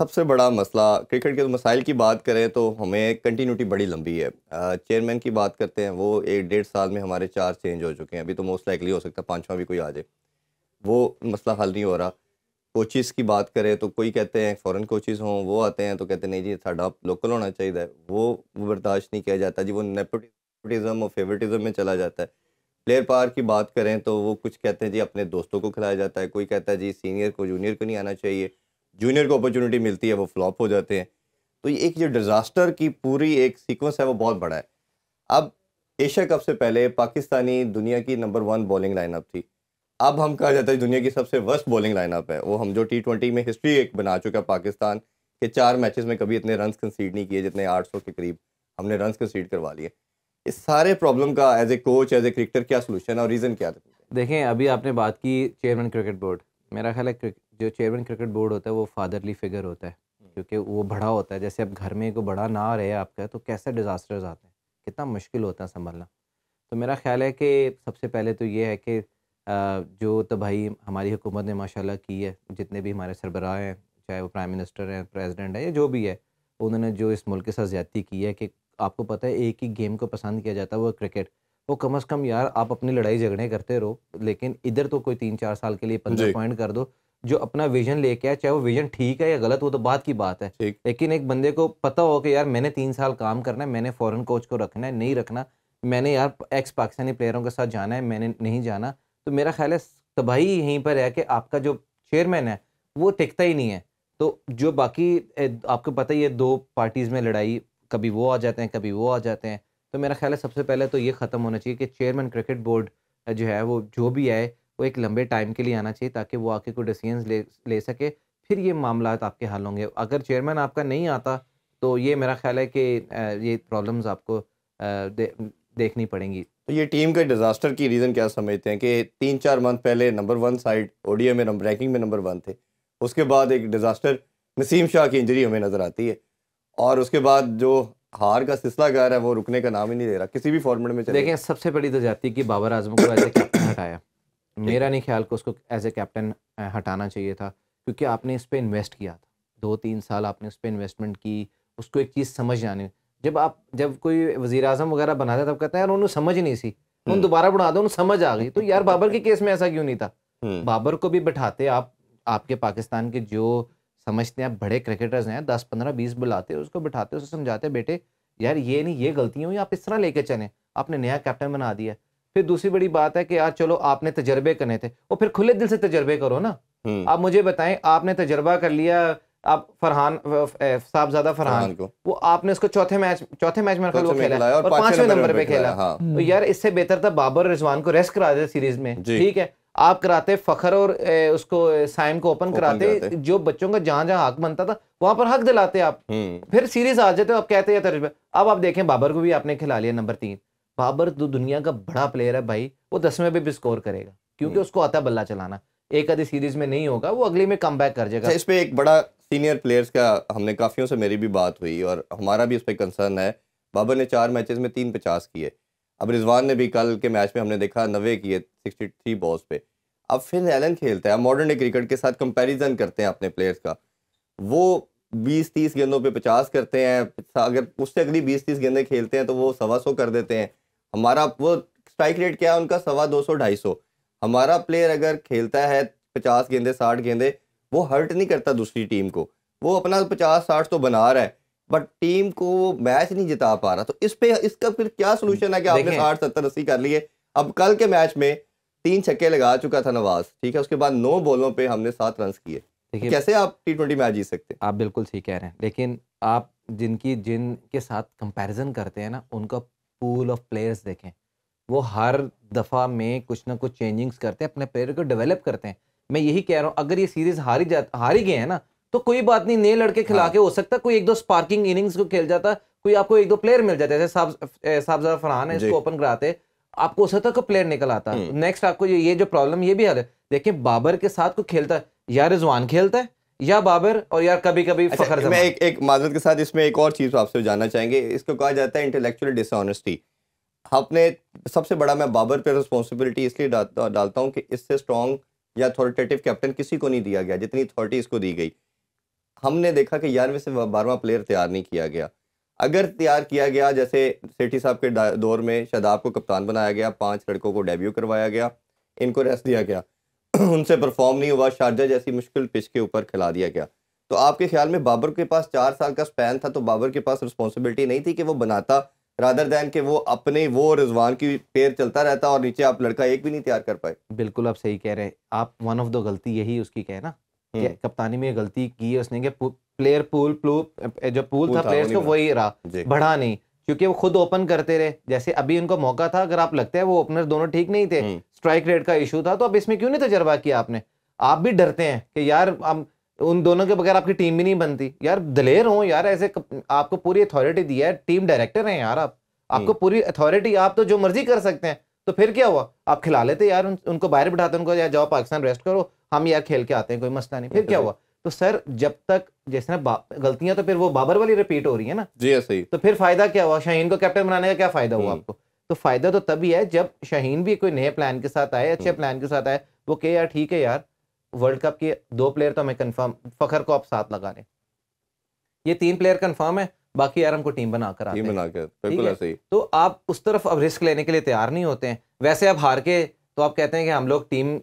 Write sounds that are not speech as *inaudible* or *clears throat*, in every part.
सबसे बड़ा मसला क्रिकेट के तो मसाइल की बात करें तो हमें कंटिन्यूटी बड़ी लंबी है चेयरमैन की बात करते हैं वो एक डेढ़ साल में हमारे चार चेंज हो चुके हैं अभी तो मोस्ट लाइकली हो सकता है पाँचवा भी कोई आ जाए वो मसला हल नहीं हो रहा कोचिज़ की बात करें तो कोई कहते हैं फ़ॉरन कोचिज़ हों वो आते हैं तो कहते हैं नहीं जी साढ़ा लोकल होना चाहिए वो बर्दाश्त नहीं किया जाता जी वो नेपोटिज़म और फेवरेटिज़म में चला जाता है प्लेयर पावर की बात करें तो वो कुछ कहते हैं जी अपने दोस्तों को खिलाया जाता है कोई कहता है जी सीनियर को जूनियर को नहीं आना चाहिए जूनियर को अपॉर्चुनिटी मिलती है वो फ्लॉप हो जाते हैं तो ये एक जो डिज़ास्टर की पूरी एक सीक्वेंस है वो बहुत बड़ा है अब एशिया कप से पहले पाकिस्तानी दुनिया की नंबर वन बॉलिंग लाइनअप थी अब हम कहा जाता है दुनिया की सबसे वर्स्ट बॉलिंग लाइनअप है वो हम जो टी ट्वेंटी में हिस्ट्री एक बना चुका पाकिस्तान के चार मैचेस में कभी इतने रन कंसीड नहीं किए जितने 800 के करीब हमने रन कंसीड करवा लिए इस सारे प्रॉब्लम का as a coach as a cricketer क्या सोल्यूशन और रीज़न क्या था देखें अभी आपने बात की चेयरमैन क्रिकेट बोर्ड मेरा ख्याल है जो चेयरमैन क्रिकेट बोर्ड होता है वो फादरली फिगर होता है हम्म। क्योंकि वो बड़ा होता है जैसे अब घर में कोई बड़ा ना रहे आपका तो कैसे डिज़ास्टर्स आते हैं कितना मुश्किल होता है संभलना तो मेरा ख्याल है कि सबसे पहले तो ये है कि जो तबाही तो हमारी हुकूमत ने माशाल्लाह की है जितने भी हमारे सरबराह हैं चाहे वो प्राइम मिनिस्टर हैं प्रेसिडेंट हैं या जो भी है उन्होंने जो इस मुल्क के साथ ज्यादती की है कि आपको पता है एक ही गेम को पसंद किया जाता है वो क्रिकेट वो तो कम अज़ कम यार आप अपनी लड़ाई झगड़े करते रहो लेकिन इधर तो कोई तीन चार साल के लिए पंद्रह पॉइंट कर दो जो अपना विजन लेके आए चाहे वो विजन ठीक है या गलत वो तो बात की बात है लेकिन एक बंदे को पता हो कि यार मैंने तीन साल काम करना है मैंने फॉरेन कोच को रखना है नहीं रखना मैंने यार एक्स पाकिस्तानी प्लेयरों के साथ जाना है मैंने नहीं जाना तो मेरा ख्याल है तबाही यहीं पर है कि आपका जो चेयरमैन है वो टिकता ही नहीं है तो जो बाकी आपको पता ही है दो पार्टीज़ में लड़ाई कभी वो आ जाते हैं कभी वो आ जाते हैं तो मेरा ख्याल है सबसे पहले तो ये ख़त्म होना चाहिए कि चेयरमैन क्रिकेट बोर्ड जो है वो जो भी आए को एक लंबे टाइम के लिए आना चाहिए ताकि वो आके कोई डिसीजन ले ले सके फिर ये मामला आपके हल होंगे अगर चेयरमैन आपका नहीं आता तो ये मेरा ख्याल है कि ये प्रॉब्लम्स आपको दे, देखनी पड़ेंगी तो ये टीम का डिजास्टर की रीज़न क्या समझते हैं कि तीन चार मंथ पहले नंबर वन साइड ओ में रैंकिंग में नंबर वन थे उसके बाद एक डिज़ास्टर नसीम शाह की इंजरी हमें नज़र आती है और उसके बाद जो हार का सिलसिला गया है वो रुकने का नाम ही नहीं दे रहा किसी भी फॉर्मेट में देखें सबसे बड़ी तो जाती है कि बाबर आजम को ऐसे कैप्टन हटाया मेरा नहीं ख्याल को उसको एज ए कैप्टन हटाना चाहिए था क्योंकि आपने इस पर इन्वेस्ट किया था दो तीन साल आपने उस पर इन्वेस्टमेंट की उसको एक चीज़ समझ आने जब आप जब कोई वजी अजम वगैरह बनाते तब कहते हैं यार उन्होंने समझ नहीं सी हम्म। उन दोबारा बढ़ा दो उन्हें समझ आ गई तो यार बाबर के केस में ऐसा क्यों नहीं था हम्म। बाबर को भी बैठाते आप आपके पाकिस्तान के जो समझते हैं आप बड़े क्रिकेटर्स हैं दस पंद्रह बीस बुलाते उसको बैठाते उसे समझाते बेटे यार ये नहीं ये गलतियाँ हुई आप इस तरह लेके चले आपने नया कैप्टन बना दिया फिर दूसरी बड़ी बात है कि यार चलो आपने तजर्बे करने थे और फिर खुले दिल से तजर्बे करो ना हम्म। आप मुझे बताएं आपने तजर्बा कर लिया आप फरहान साहबजादा फरहान को वो आपने उसको चौथे मैच चौथे मैच में वो खेला और, और पांचवें नंबर पे खेला हाँ। तो यार इससे बेहतर था बाबर रिजवान को रेस्ट करा दे सीरीज में ठीक है आप कराते फखर और ए, उसको साइम को ओपन कराते जो बच्चों का जहां जहां हक बनता था वहां पर हक दिलाते आप हम्म। फिर सीरीज आ जाते हो तो आप कहते हैं अब आप देखें बाबर को भी आपने खिला लिया नंबर तीन बाबर तो दुनिया का बड़ा प्लेयर है भाई वो दसवें पे भी स्कोर करेगा क्योंकि हम्म। उसको आता बल्ला चलाना एक आधी सीरीज में नहीं होगा वो अगली में कम बैक कर जाएगा अच्छा, इस पर एक बड़ा सीनियर प्लेयर्स का हमने काफ़ियों से मेरी भी बात हुई और हमारा भी उस पर कंसर्न है बाबर ने चार मैचेस में तीन पचास किए अब रिजवान ने भी कल के मैच में हमने देखा नवे किए सिक्सटी थ्री बॉल्स पे अब फिर एलन खेलता है मॉडर्न डे क्रिकेट के साथ कंपैरिजन करते हैं अपने प्लेयर्स का वो बीस तीस गेंदों पे पचास करते हैं अगर उससे अगली बीस तीस गेंदें खेलते हैं तो वो सवा सौ कर देते हैं हमारा वो स्ट्राइक रेट क्या है उनका सवा दो सौ ढाई सौ हमारा प्लेयर अगर खेलता है पचास गेंदे साठ गेंदे वो हर्ट नहीं करता दूसरी टीम को वो अपना पचास साठ तो बना रहा है बट टीम को वो मैच नहीं जिता पा रहा तो इस पे इसका फिर क्या सोल्यूशन है कि आपने साठ सत्तर अस्सी कर लिए अब कल के मैच में तीन छक्के लगा चुका था नवाज ठीक है उसके बाद नौ बॉलों पे हमने सात रन किए देखिए कैसे आप टी ट्वेंटी मैच जीत सकते हैं आप बिल्कुल सही कह रहे हैं लेकिन आप जिनकी जिन के साथ कंपैरिजन करते हैं ना उनका पूल ऑफ प्लेयर्स देखें वो हर दफ़ा में कुछ ना कुछ चेंजिंग्स करते हैं अपने प्लेयर को डेवलप करते हैं मैं यही कह रहा हूँ अगर ये सीरीज हारी जा हारी गए हैं ना तो कोई बात नहीं नए लड़के खिला हाँ। के हो सकता कोई एक दो स्पार्किंग इनिंग्स को खेल जाता कोई आपको एक दो प्लेयर मिल जाता साहब साहब फरहान है इसको ओपन कराते आपको हो सकता कोई प्लेयर निकल आता नेक्स्ट हम्म। आपको ये जो प्रॉब्लम ये भी हल है देखिए बाबर के साथ कोई खेलता है या रिजवान खेलता है या बाबर और यार कभी कभी अच्छा, फखर मैं एक एक माजरत के साथ इसमें एक और चीज़ तो आपसे जानना चाहेंगे इसको कहा जाता है इंटेलेक्चुअल डिसऑनेस्टी आपने सबसे बड़ा मैं बाबर पे रिस्पॉन्सिबिलिटी इसलिए डालता डालता हूँ कि इससे स्ट्रॉन्ग या अथॉरिटेटिव कैप्टन किसी को नहीं दिया गया जितनी अथॉरिटी इसको दी गई हमने देखा कि ग्यारहवें से बारहवा प्लेयर तैयार नहीं किया गया अगर तैयार किया गया जैसे सेठी साहब के दौर में शदाब को कप्तान बनाया गया पांच लड़कों को डेब्यू करवाया गया इनको रेस्ट दिया गया *clears throat* उनसे परफॉर्म नहीं हुआ शारजा जैसी मुश्किल पिच के ऊपर खिला दिया गया तो आपके ख्याल में बाबर के पास चार साल का स्पैन था तो बाबर के पास रिस्पॉन्सिबिलिटी नहीं थी कि वो बनाता रादर दैन के वो अपने वो रिजवान की पेड़ चलता रहता और नीचे आप लड़का एक भी नहीं तैयार कर पाए बिल्कुल आप सही कह रहे हैं आप वन ऑफ द गलती यही उसकी कहे ना हम्म। कप्तानी में गलती की है उसने कि प्लेयर पूल प्लू जो पूल, पूल था, था प्लेयर्स को वही रहा बढ़ा नहीं क्योंकि वो खुद ओपन करते रहे जैसे अभी उनको मौका था अगर आप लगते हैं वो ओपनर दोनों ठीक नहीं थे स्ट्राइक हम्म। रेट का इशू था तो अब इसमें क्यों नहीं तजर्बा किया आपने आप भी डरते हैं कि यार हम उन दोनों के बगैर आपकी टीम भी नहीं बनती यार दलेर हो यार ऐसे आपको पूरी अथॉरिटी दी है टीम डायरेक्टर हैं यार आप आपको हम्म। पूरी अथॉरिटी आप तो जो मर्जी कर सकते हैं तो फिर क्या हुआ आप खिला लेते यार उन, उनको बाहर बिठाते उनको यार जाओ पाकिस्तान रेस्ट करो हम यार खेल के आते हैं कोई मसला नहीं फिर तो क्या हुआ तो सर जब तक जैसे ना गलतियां तो फिर वो बाबर वाली रिपीट हो रही है ना जी सही तो फिर फायदा क्या हुआ शाहीन को कैप्टन बनाने का क्या फायदा हुआ हम्म। आपको तो फायदा तो तभी है जब शाहीन भी कोई नए प्लान के साथ आए अच्छे प्लान हम्म। के साथ आए वो के यार ठीक है यार वर्ल्ड कप के दो प्लेयर तो हमें कन्फर्म फखर को आप साथ लगा रहे ये तीन प्लेयर कन्फर्म है बाकी यार हमको टीम बनाकर आते बना कर बिल्कुल ऐसे ही तो आप उस तरफ अब रिस्क लेने के लिए तैयार नहीं होते हैं वैसे आप हार के तो आप कहते हैं कि हम लोग टीम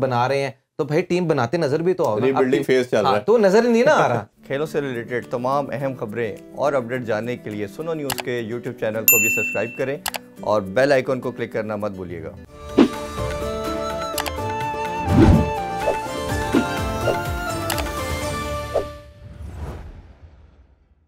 बना रहे हैं तो भाई टीम बनाते नजर भी तो आ हाँ, रही है तो नजर नहीं ना आ रहा *laughs* खेलों से रिलेटेड तमाम अहम खबरें और अपडेट जानने के लिए सुनो न्यूज़ के यूट्यूब चैनल को भी सब्सक्राइब करें और बेल आइकॉन को क्लिक करना मत भूलिएगा